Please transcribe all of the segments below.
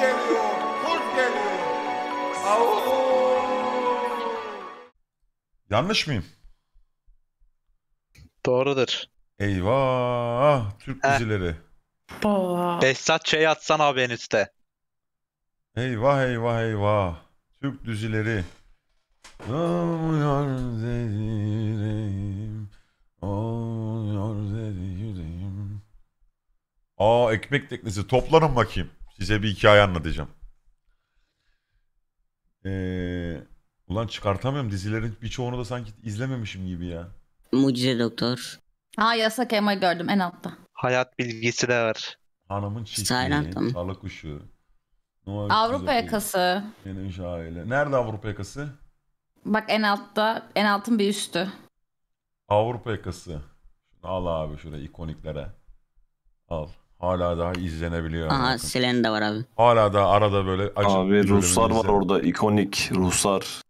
geliyor, kurt geliyor. Au. Yanlış mıyım? Doğrudur. Eyvah, Türk Heh. dizileri. Baba. Behzat şey atsan abi en üstte. Eyvah eyvah eyvah. Türk dizileri. Olmuyor dedim. Olmuyor dedi Aa ekmek teknesi toplanın bakayım. Size bir hikaye anlatacağım. Ee, ulan çıkartamıyorum dizilerin birçoğunu da sanki izlememişim gibi ya. Mucize Doktor. Ha yasak elma gördüm en altta. Hayat bilgisi de var. Hanımın çiftliği, sağlık kuşu. Noah Avrupa yakası. Benim şahile. Şey Nerede Avrupa yakası? Bak en altta, en altın bir üstü. Avrupa yakası. Şunu al abi şuraya ikoniklere. Al. Hala daha izlenebiliyor. Aha Selen de var abi. Hala daha arada böyle acı Abi Ruslar var orada ikonik Ruslar.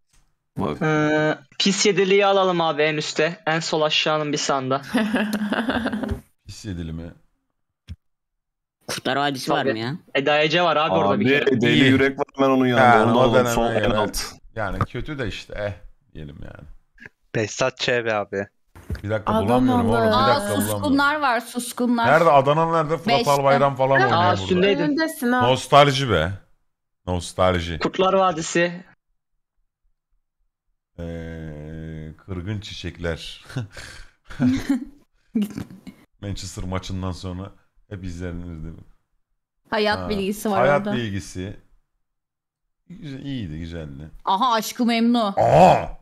Bak. Ee, pis yediliği alalım abi en üstte, En sol aşağının bir sanda. Pis yedili mi? Kurtlar Vadisi var mı ya? Eda Ece var abi, orada bir kere. deli İyi. yürek var ben onun yanında. Yani Onu da alalım son en alt. Yani kötü de işte eh diyelim yani. Behzat Ç abi. Bir dakika bulamıyorum oğlum. Bir dakika bulamıyorum. suskunlar var suskunlar. Nerede Adana nerede? Fırat Albayram falan oynuyor Aa, burada. üstündeydim. Nostalji be. Nostalji. Kurtlar Vadisi. Ee, kırgın çiçekler. Manchester maçından sonra hep izlenir değil mi? Hayat Ha, bilgisi var Hayat orada. bilgisi. Güzel, iyiydi, güzeldi. Aha aşkı memnu. Aa!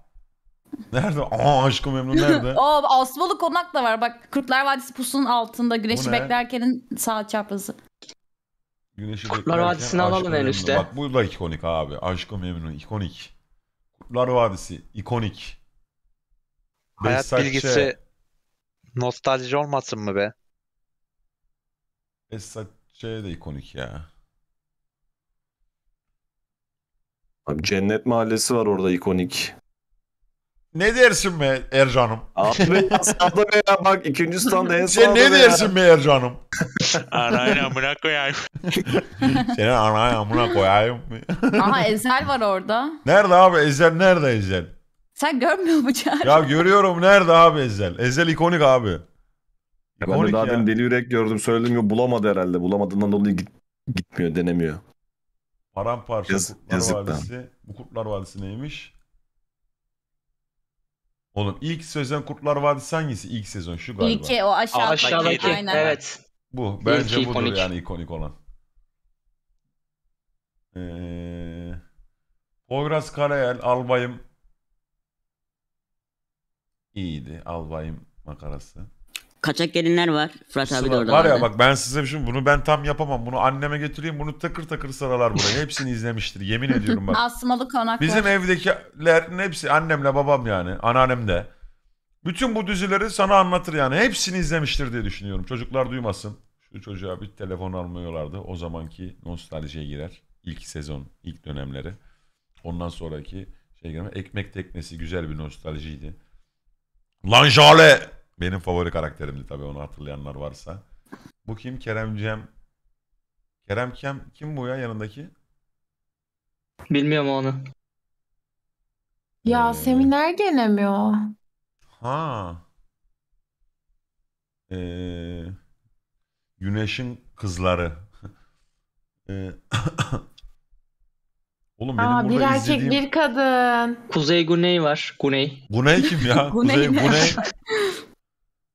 Nerede? Aa aşkım memnun nerede? o Asmalı Konak da var bak. Kurtlar Vadisi pusunun altında güneşi beklerkenin sağ çaprazı. Güneşi Kurtlar beklerken Vadisi'ni alalım en üstte. Bak bu da ikonik abi. aşkım memnun ikonik. Kurtlar Vadisi ikonik. Hayat Beş bilgisi nostalji olmasın mı be? Esat de ikonik ya. Abi Cennet Mahallesi var orada ikonik. Ne dersin be Ercan'ım? Abi sağda be ya bak ikinci standa en Sen ne dersin be Ercan'ım? Anayla amına koyayım. Senin anaya amına koyayım. Aha Ezel var orada. Nerede abi Ezel nerede Ezel? Sen görmüyor mu Çağrı? Ya görüyorum nerede abi Ezel? Ezel ikonik abi. Ya ben de daha ya. deli yürek gördüm söyledim ya bulamadı herhalde. Bulamadığından dolayı git, gitmiyor denemiyor. Paramparça Yaz- Kurtlar yazık Bu Kurtlar Vadisi neymiş? Oğlum ilk sezon Kurtlar Vadisi hangisi? İlk sezon şu galiba. İlki o aşağı aşağıdaki. Aynen. Evet. Bu. Bence İlki budur ikonik. yani ikonik olan. Ee, Poyraz Karayel albayım İyiydi, Albayım makarası kaçak gelinler var. Fırat abi de orada var. Var ya bak ben size bir şimdi şey, bunu ben tam yapamam. Bunu anneme götüreyim. Bunu takır takır saralar buraya. Hepsini izlemiştir. Yemin ediyorum bak. Asmalı konaklar. Bizim evdekilerin hepsi annemle babam yani. Anneannem de. Bütün bu dizileri sana anlatır yani. Hepsini izlemiştir diye düşünüyorum. Çocuklar duymasın. Şu çocuğa bir telefon almıyorlardı. O zamanki nostaljiye girer. İlk sezon, ilk dönemleri. Ondan sonraki şey girme. Ekmek teknesi güzel bir nostaljiydi. Lanjale benim favori karakterimdi tabii onu hatırlayanlar varsa. Bu kim? Kerem Cem. Kerem Kem kim bu ya yanındaki? Bilmiyorum onu. Ya ee, seminer gene mi o? Ha. Ee, Güneş'in kızları. Ee, Oğlum benim Aa, bir burada erkek izlediğim... bir kadın. Kuzey Güney var. Güney. Güney kim ya? Güney Kuzey Güney.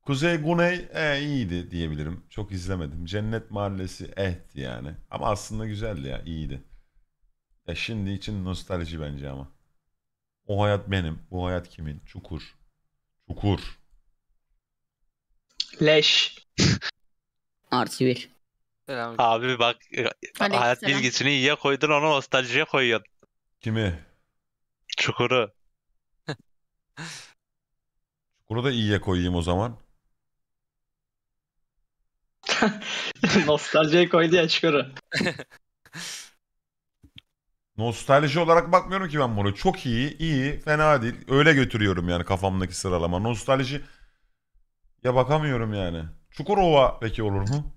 Kuzey Güney e, iyiydi diyebilirim. Çok izlemedim. Cennet Mahallesi ehti yani. Ama aslında güzeldi ya iyiydi. Ya şimdi için nostalji bence ama. O hayat benim. Bu hayat kimin? Çukur. Çukur. Leş. Artı bir. Abi bak Aleyküm hayat selam. bilgisini iyiye koydun onu nostaljiye koyuyorsun. Kimi? Çukuru. Çukuru da iyiye koyayım o zaman. Nostaljiye koydu ya Çikoru. Nostalji olarak bakmıyorum ki ben bunu. Çok iyi, iyi, fena değil. Öyle götürüyorum yani kafamdaki sıralama. Nostalji ya bakamıyorum yani. Çukurova peki olur mu?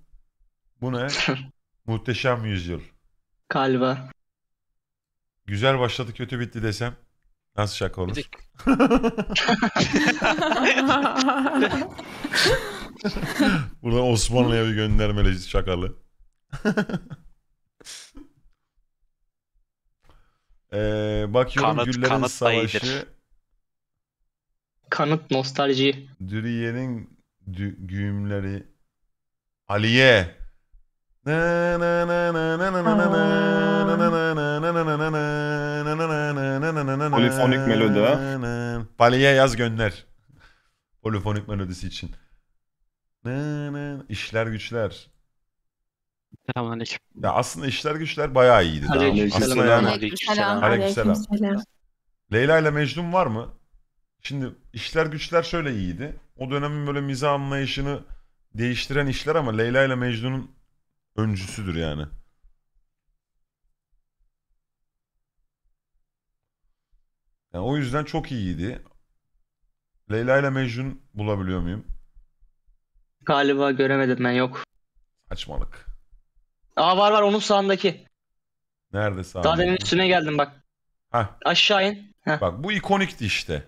Bu ne? Muhteşem yüzyıl. Kalba. Güzel başladı kötü bitti desem. Nasıl şaka olur? Buradan Osmanlı'ya bir göndermeli şakalı. ee, bakıyorum kanıt, Güllerin kanıt Savaşı. Dayıdır. Kanıt nostalji. Düriyer'in dü- güğümleri. Aliye. Na na na na na na na na na Polifonik melodi ha. Paliye yaz gönder. Polifonik melodisi için. Ne ne işler güçler. Selamünaleyküm. Ya aslında işler güçler bayağı iyiydi. daha. Aleykümselam. Aslında yani Aleykümselam. Aleykümselam. Aleykümselam. Leyla ile Mecnun var mı? Şimdi işler güçler şöyle iyiydi. O dönemin böyle mizah anlayışını değiştiren işler ama Leyla ile Mecnun'un öncüsüdür yani. Yani o yüzden çok iyiydi. Leyla ile Mecnun bulabiliyor muyum? Galiba göremedim ben yok. Açmalık. Aa var var onun sağındaki. Nerede sağ? Daha demin üstüne geldim bak. Ha? Aşağı in. Heh. Bak bu ikonikti işte.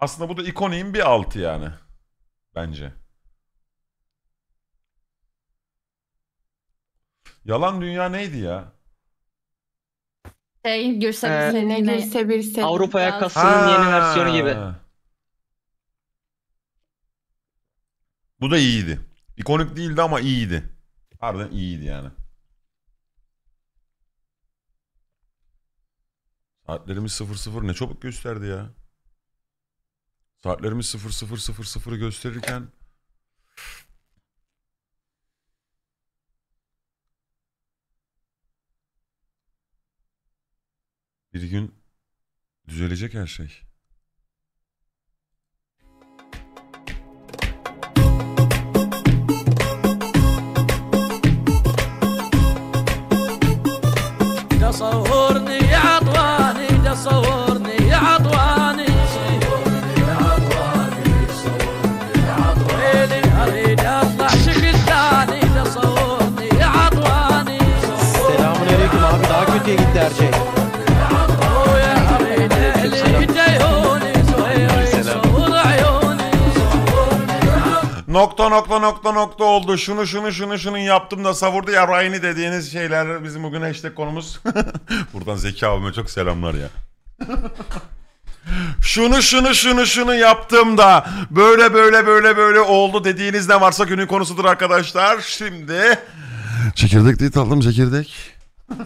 Aslında bu da ikoniğin bir altı yani. Bence. Yalan Dünya neydi ya? Şey, görse Ee, yine Neyse bir Avrupa'ya kasının yeni versiyonu gibi. Bu da iyiydi. İkonik değildi ama iyiydi. Harbiden iyiydi yani. Saatlerimiz 00 ne çabuk gösterdi ya. Saatlerimiz 0000 gösterirken bir gün düzelecek her şey. صورني nokta nokta nokta oldu. Şunu şunu şunu şunu yaptım da savurdu ya Ryan'i dediğiniz şeyler bizim bugün hashtag konumuz. Buradan Zeki abime çok selamlar ya. şunu şunu şunu şunu yaptım da böyle böyle böyle böyle oldu dediğiniz ne varsa günün konusudur arkadaşlar. Şimdi çekirdek değil tatlım çekirdek.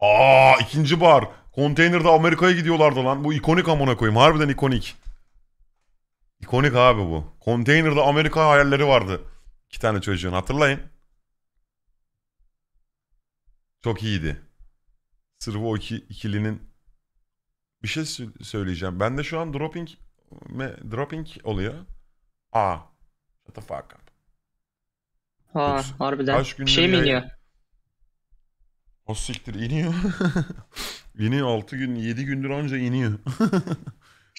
Aa ikinci bar. Konteynerde Amerika'ya gidiyorlardı lan. Bu ikonik amına koyayım. Harbiden ikonik. İkonik abi bu. Konteynerde Amerika hayalleri vardı. İki tane çocuğun hatırlayın. Çok iyiydi. Sırf o iki, ikilinin bir şey söyleyeceğim. Ben de şu an dropping me dropping oluyor. A. What the fuck Ha, Üç, harbiden. Kaç bir şey mi iniyor? O siktir iniyor. İniyor 6 gün 7 gündür önce iniyor.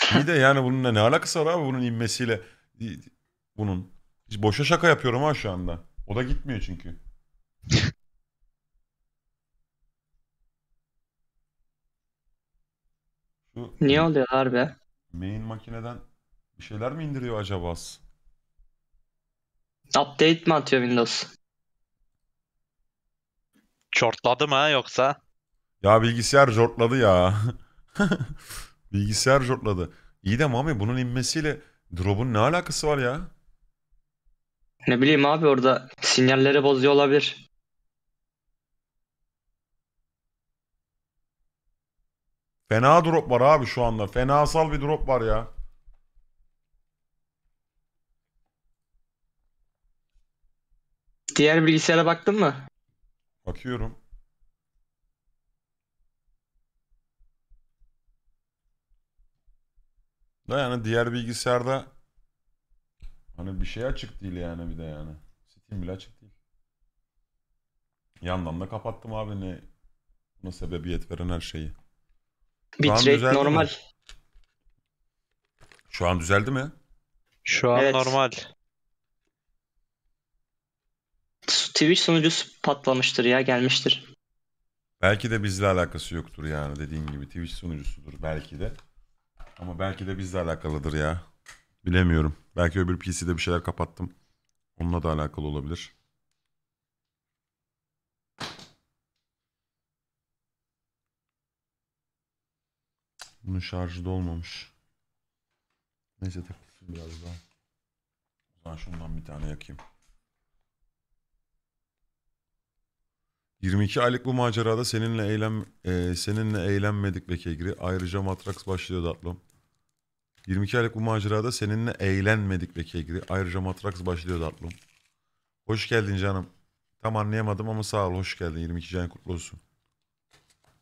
İyi de yani bununla ne alakası var abi bunun inmesiyle? Bunun. Boşa şaka yapıyorum ha şu anda. O da gitmiyor çünkü. Şu Niye oluyor harbi? main makineden bir şeyler mi indiriyor acaba? Update mi atıyor Windows? Çortladı mı yoksa? Ya bilgisayar jortladı ya. Bilgisayar jortladı. İyi de Mami bunun inmesiyle drop'un ne alakası var ya? Ne bileyim abi orada sinyalleri bozuyor olabilir. Fena drop var abi şu anda. Fenasal bir drop var ya. Diğer bilgisayara baktın mı? Bakıyorum. Da yani diğer bilgisayarda hani bir şey açık değil yani bir de yani. Steam bile açık değil. Yandan da kapattım abi ne buna sebebiyet veren her şeyi. Bitrate normal. Mi? Şu an düzeldi mi? Şu an evet. normal. Twitch sunucusu patlamıştır ya gelmiştir. Belki de bizle alakası yoktur yani dediğin gibi Twitch sunucusudur belki de. Ama belki de bizle alakalıdır ya. Bilemiyorum. Belki öbür PC'de bir şeyler kapattım. Onunla da alakalı olabilir. Bunun şarjı dolmamış. Neyse takılsın biraz daha. O zaman şundan bir tane yakayım. 22 aylık bu macerada seninle eğlen e, seninle eğlenmedik be Kegri. Ayrıca matraks başlıyordu atlam. 22 aylık bu macerada seninle eğlenmedik Beki'ye ilgili. Ayrıca Matrax başlıyor tatlım. Hoş geldin canım. Tam anlayamadım ama sağ ol hoş geldin. 22 can kutlu olsun.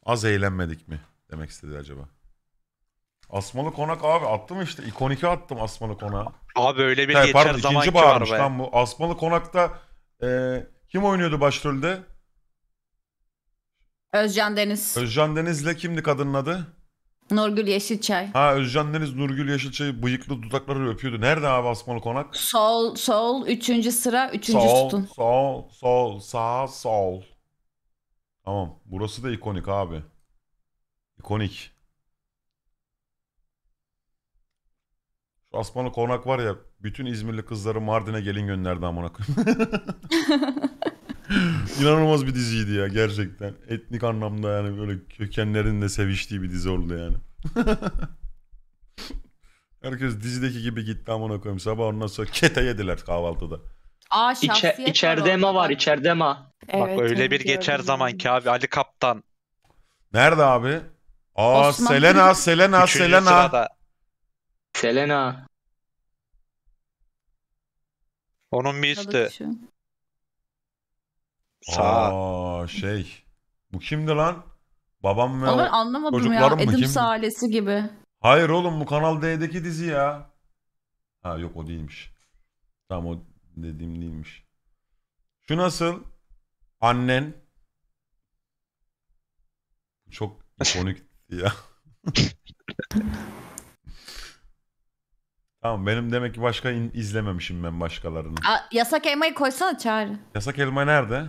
Az eğlenmedik mi demek istedi acaba. Asmalı Konak abi attım işte. ikoniki attım Asmalı Konak'a. Abi öyle bir He, geçer pardon, zaman ikinci bağırmış var be. lan bu. Asmalı Konak'ta e, kim oynuyordu başrolde? Özcan Deniz. Özcan Deniz'le kimdi kadının adı? Nurgül Yeşilçay. Ha Özcan Deniz Nurgül Yeşilçay bıyıklı dudakları öpüyordu. Nerede abi Asmalı Konak? Sol, sol, üçüncü sıra, üçüncü sol, sütun. Sol, sol, sağ, sol. Tamam. Burası da ikonik abi. İkonik. Şu Asmalı Konak var ya bütün İzmirli kızları Mardin'e gelin gönderdi amına koyayım. İnanılmaz bir diziydi ya gerçekten. Etnik anlamda yani böyle kökenlerin de seviştiği bir dizi oldu yani. Herkes dizideki gibi gitti amına koyayım. Sabah ondan sonra kete yediler kahvaltıda. Aa İçe, şahsiyet içeride var içeride Ema. Bak öyle bir geçer zaman ki abi Ali Kaptan. Nerede abi? Aa Osman Selena, Selena, Üçüncü Selena. sırada. Selena. Onun bir üstü. Kalıcı. Sağ. Aa şey. Bu kimdi lan? Babam ve Onu anlamadım çocuklarım mı? Edim ailesi gibi. Hayır oğlum bu Kanal D'deki dizi ya. Ha yok o değilmiş. Tamam o dediğim değilmiş. Şu nasıl? Annen. Çok ikonik ya. tamam benim demek ki başka izlememişim ben başkalarını. Aa, yasak elmayı koysana çağır. Yasak elma nerede?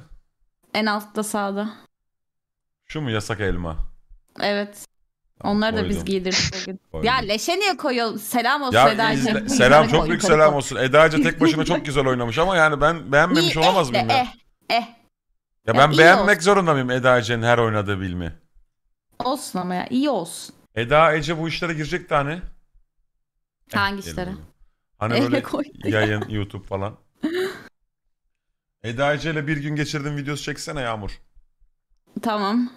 En altta sağda. Şu mu yasak elma? Evet. Tamam, Onları da biz giydirdik bugün. Ya leşe niye koyuyor? Selam olsun ya, Eda'cığım. Izle, selam çok büyük selam koy. olsun. Eda'cı tek başına çok güzel oynamış ama yani ben beğenmemiş İyi, olamaz eh, mıyım eh, eh, Eh, Ya, ya ben beğenmek olsun. zorunda mıyım Eda'cığın her oynadığı bilmi? Olsun ama ya iyi olsun. Eda Ece bu işlere girecek de hani. Hangi eh, işlere? Hani böyle yayın, YouTube falan. Eda Ece ile bir gün geçirdim videosu çeksene Yağmur. Tamam.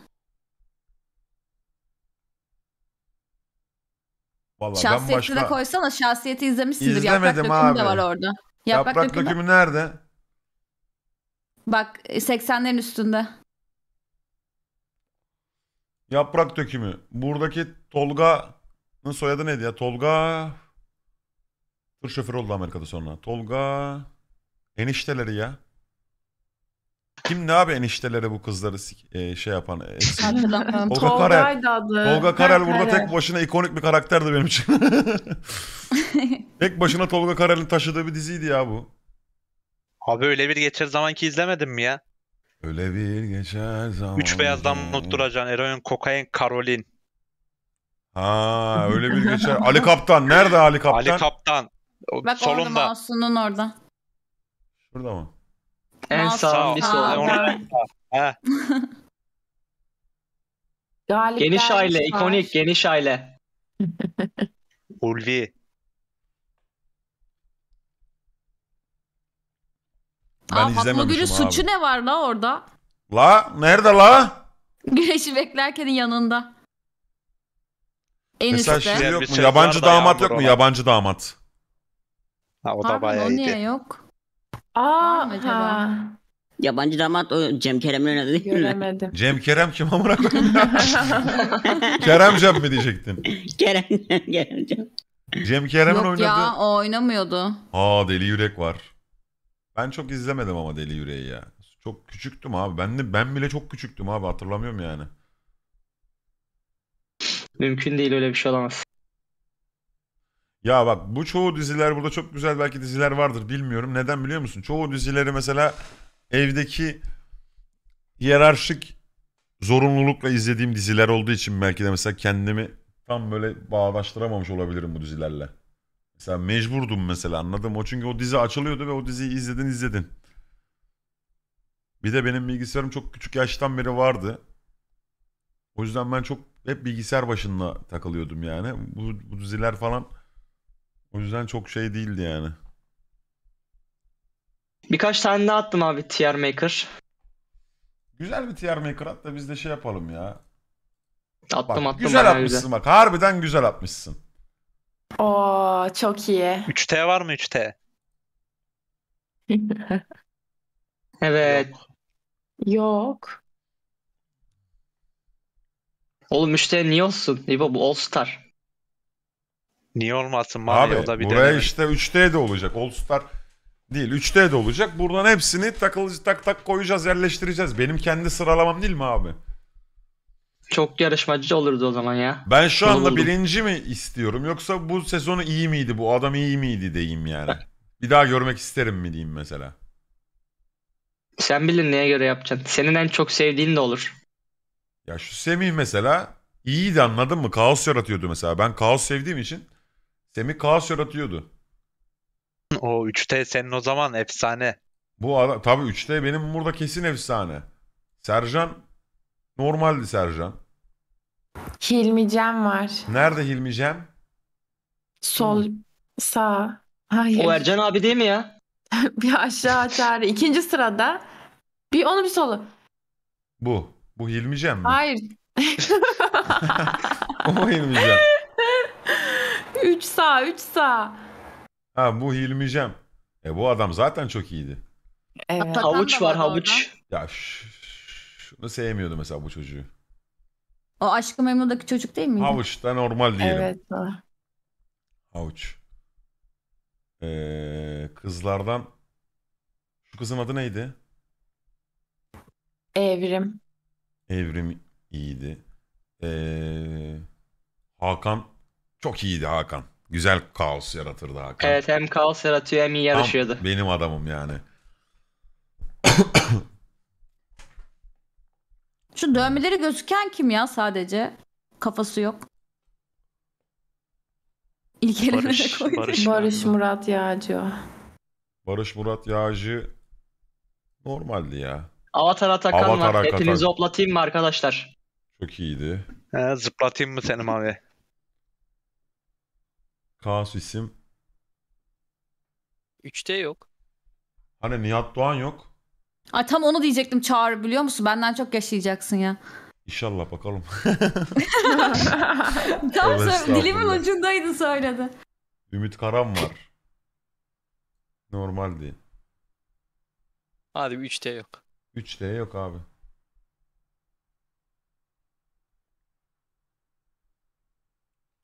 Vallahi Şahsiyeti ben başka... de koysana şahsiyeti izlemişsindir. İzlemedim Yaprak dökümü abi. de var orada. Yaprak, Yaprak dökümü... dökümü nerede? Bak 80'lerin e, üstünde. Yaprak dökümü. Buradaki Tolga'nın soyadı neydi ya? Tolga... Tır şoförü oldu Amerika'da sonra. Tolga... Enişteleri ya. Kim ne abi eniştelere bu kızları e, şey yapan? e, Tolga Karel. Tolga Karel burada tek başına ikonik bir karakterdi benim için. tek başına Tolga Karel'in taşıdığı bir diziydi ya bu. Abi öyle bir geçer zaman ki izlemedim mi ya? Öyle bir geçer zaman. Üç beyazdan unutturacaksın. Eroin, kokain, Karolin. Ha öyle bir geçer. Ali Kaptan. Nerede Ali Kaptan? Ali Kaptan. O, Bak orada solunda. Masu'nun orada. Şurada mı? En sağ, sağ, sağ, Galip geniş aile, var. ikonik geniş aile. Ulvi. Ben Aa, izlememişim Gül'ün suçu ne var la orada? La? Nerede la? Güneşi beklerken yanında. En Mesela üstte. şey yok mu? Yabancı damat yok mu? Yabancı damat. Ha, o da Pardon, bayağı o niye yok? Aa, ha. Yabancı damat o Cem Kerem'in oynadı değil mi? Göremedim. Cem Kerem kim amına koyayım? Cem mi diyecektin? Kerem, Kerem'cim. Cem Kerem'in Yok oynadığı. ya o oynamıyordu. Aa Deli Yürek var. Ben çok izlemedim ama Deli Yüreği ya. Çok küçüktüm abi. Ben de ben bile çok küçüktüm abi hatırlamıyorum yani. Mümkün değil öyle bir şey olamaz. Ya bak bu çoğu diziler burada çok güzel belki diziler vardır bilmiyorum. Neden biliyor musun? Çoğu dizileri mesela evdeki hiyerarşik zorunlulukla izlediğim diziler olduğu için belki de mesela kendimi tam böyle bağdaştıramamış olabilirim bu dizilerle. Mesela mecburdum mesela anladım o çünkü o dizi açılıyordu ve o diziyi izledin izledin. Bir de benim bilgisayarım çok küçük yaştan beri vardı. O yüzden ben çok hep bilgisayar başında takılıyordum yani. Bu, bu diziler falan o yüzden çok şey değildi yani. Birkaç tane daha attım abi TR Maker. Güzel bir TR Maker at da biz de şey yapalım ya. Attım bak, attım. Güzel bayağı atmışsın bak. Harbiden güzel atmışsın. Oo çok iyi. 3T var mı 3T? Evet. Yok. Yok. Oğlum 3T niye olsun? İbo bu All Star. Niye olmasın Mario da bir buraya deneme. işte 3D de olacak. All Star değil 3D de olacak. Buradan hepsini takılıcı tak tak koyacağız yerleştireceğiz. Benim kendi sıralamam değil mi abi? Çok yarışmacı olurdu o zaman ya. Ben şu anda Olurdum. birinci mi istiyorum yoksa bu sezonu iyi miydi bu adam iyi miydi diyeyim yani. bir daha görmek isterim mi diyeyim mesela. Sen bilir neye göre yapacaksın. Senin en çok sevdiğin de olur. Ya şu Semih mesela iyiydi anladın mı? Kaos yaratıyordu mesela. Ben kaos sevdiğim için Semih kaos yaratıyordu. O 3T senin o zaman efsane. Bu ara, tabii 3T benim burada kesin efsane. Sercan normaldi Sercan. Hilmicem var. Nerede Hilmicem? Sol hmm. sağ. Hayır. O Ercan abi değil mi ya? bir aşağı aşağı. ikinci sırada. Bir onu bir solu. Bu. Bu Hilmicem mi? Hayır. o Hilmicem. 3 sağ 3 sağ. Ha bu Hilmi Cem. E bu adam zaten çok iyiydi. Evet. havuç var havuç. Ya ş- şunu sevmiyordu mesela bu çocuğu. O Aşkı Memnu'daki çocuk değil miydi? Havuç da normal diyelim. Evet. Havuç. Ee, kızlardan şu kızın adı neydi? Evrim. Evrim iyiydi. Ee, Hakan çok iyiydi Hakan. Güzel kaos yaratırdı Hakan. Evet hem kaos yaratıyor hem iyi Tam yarışıyordu. benim adamım yani. Şu dövmeleri gözüken kim ya sadece? Kafası yok. İlk Barış, koydu. Barış, Barış Murat Yağcı. Barış Murat Yağcı normaldi ya. Avatar Atakan Avatar var. Hepinizi Atakan. mı arkadaşlar? Çok iyiydi. He, zıplatayım mı seni abi? Kaos isim. 3'te yok. Hani Nihat Doğan yok. Ay tam onu diyecektim çağır biliyor musun? Benden çok yaşayacaksın ya. İnşallah bakalım. tam Evet, sö- dilimin ucundaydı söyledi. Ümit Karan var. Normal değil. Hadi 3'te yok. 3D yok abi.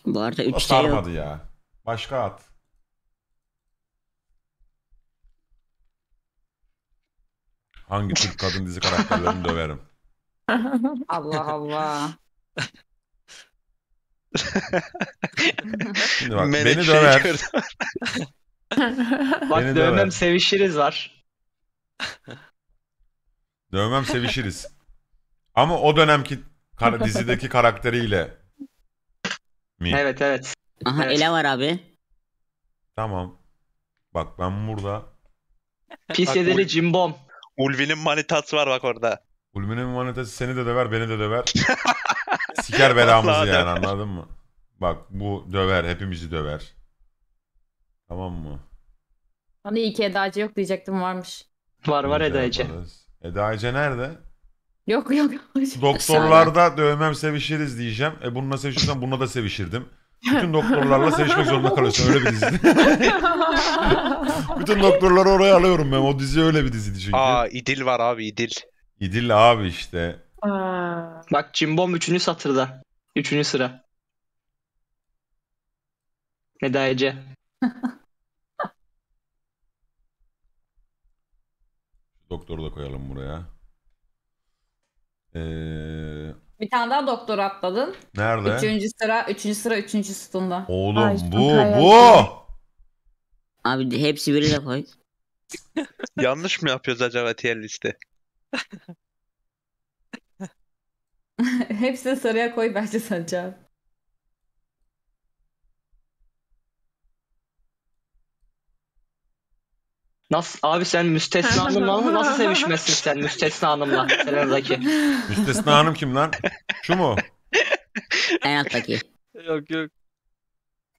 Bu arada 3'te yok. Sarmadı ya. Başka at. Hangi Türk kadın dizi karakterlerini döverim? Allah Allah. Şimdi bak Melek beni şey döver. gördüm. Bak Beni dövmem döver. sevişiriz var. Dövmem sevişiriz. Ama o dönemki kar- dizideki karakteriyle mi? Evet evet. Aha evet. ele var abi. Tamam. Bak ben burada... Pis yedeli cimbom. Ulvi'nin manitas var bak orada. Ulvi'nin manitası seni de döver beni de döver. Siker belamızı yani anladın mı? Bak bu döver hepimizi döver. Tamam mı? Hani iki ki Eda'cı yok diyecektim varmış. Var var Eda'cı. Eda'cı nerede? Yok yok. Doktorlarda dövmem sevişiriz diyeceğim. E bununla sevişirsem bununla da sevişirdim. Bütün doktorlarla sevişmek zorunda kalıyorsun öyle bir dizi. Bütün doktorları oraya alıyorum ben. O dizi öyle bir diziydi çünkü. Aa İdil var abi İdil. İdil abi işte. Bak Cimbom 3. satırda. 3. sıra. Eda Ece. Doktoru da koyalım buraya. Ee... Bir tane daha doktor atladın. Nerede? Üçüncü sıra, üçüncü sıra, üçüncü sütunda. Oğlum Ay, bu, bu. Abi hepsi birine koy. Yanlış mı yapıyoruz acaba tier liste? Hepsini sıraya koy bence sanacağım. Nasıl abi sen müstesna hanımla nasıl sevişmesin sen müstesna hanımla Selena'daki? Müstesna hanım kim lan? Şu mu? En alttaki. Yok yok.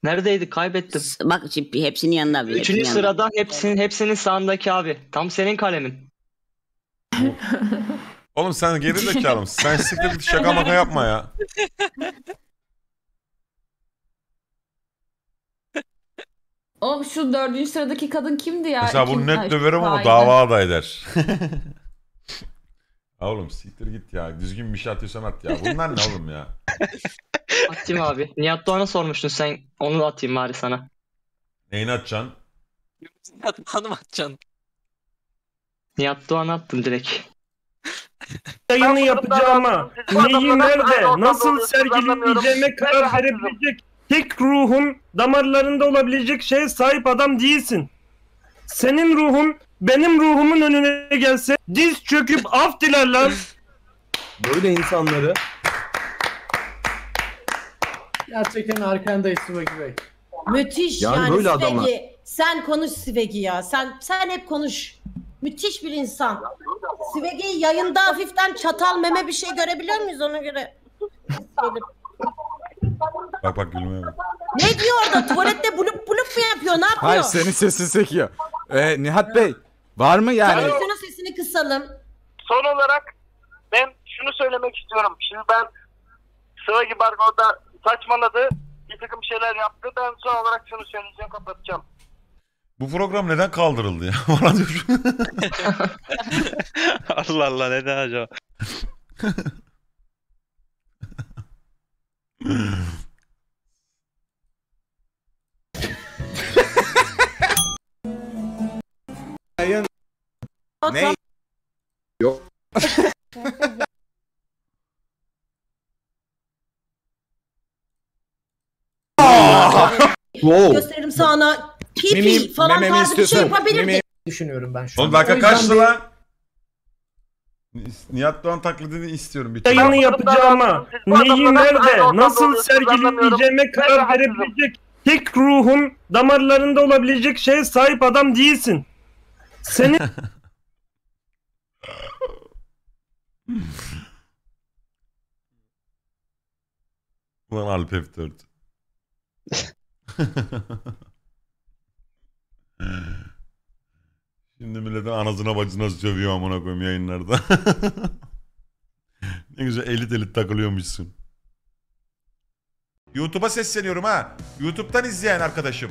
Neredeydi? Kaybettim. S- Bak şimdi hepsinin yanında abi. Üçüncü hepsinin sırada hepsinin hepsinin sağındaki abi. Tam senin kalemin. Oğlum sen geri zekalı mısın? Sen siktir git şaka maka yapma ya. şu dördüncü sıradaki kadın kimdi ya? Mesela bunu net döverim ama dava da eder. oğlum siktir git ya. Düzgün bir şey atıyorsan at ya. Bunlar ne oğlum ya? Atayım abi. Nihat Doğan'a sormuştun sen. Onu da atayım bari sana. Neyini atacaksın? Nihat Doğan'ı mı atacaksın? Nihat Doğan'ı attım direkt. Yayını yapacağıma, neyi nerede, nasıl sergileneceğime karar verebilecek tek ruhun damarlarında olabilecek şeye sahip adam değilsin. Senin ruhun benim ruhumun önüne gelse diz çöküp af diler lan. Böyle insanları Gerçekten arkandayız Sivaki Bey. Müthiş yani, Yani böyle Siveki. adamlar. Sen konuş Siveki ya. Sen sen hep konuş. Müthiş bir insan. Siveki yayında hafiften çatal meme bir şey görebiliyor muyuz ona göre? Bak bak gülmeye Ne diyor orada? Tuvalette bulup bulup mu yapıyor? Ne yapıyor? Hayır senin sesini sekiyor. Ee, Nihat Bey var mı yani? Televizyonun sesini kısalım. Son olarak ben şunu söylemek istiyorum. Şimdi ben sıra gibi orada saçmaladı. Bir takım şeyler yaptı. Ben son olarak şunu söyleyeceğim kapatacağım. Bu program neden kaldırıldı ya? Bana Allah Allah neden acaba? Ne? Yok. wow. Gösteririm sana pipi Mimi- falan tarzı bir şey istiyorsan- yapabilirdi. Mimi- düşünüyorum ben şu an. Oğlum dakika kaçtı lan? Nihat Doğan taklidini istiyorum bir kere. yayını yapacağıma, neyi nerede, nasıl sergileyeceğime karar verebilecek tek ruhun damarlarında olabilecek şeye sahip adam değilsin. Senin Ulan Alp F4. Şimdi milletin anasına bacına sövüyor amına koyayım yayınlarda. ne güzel elit elit takılıyormuşsun. YouTube'a sesleniyorum ha. YouTube'dan izleyen arkadaşım.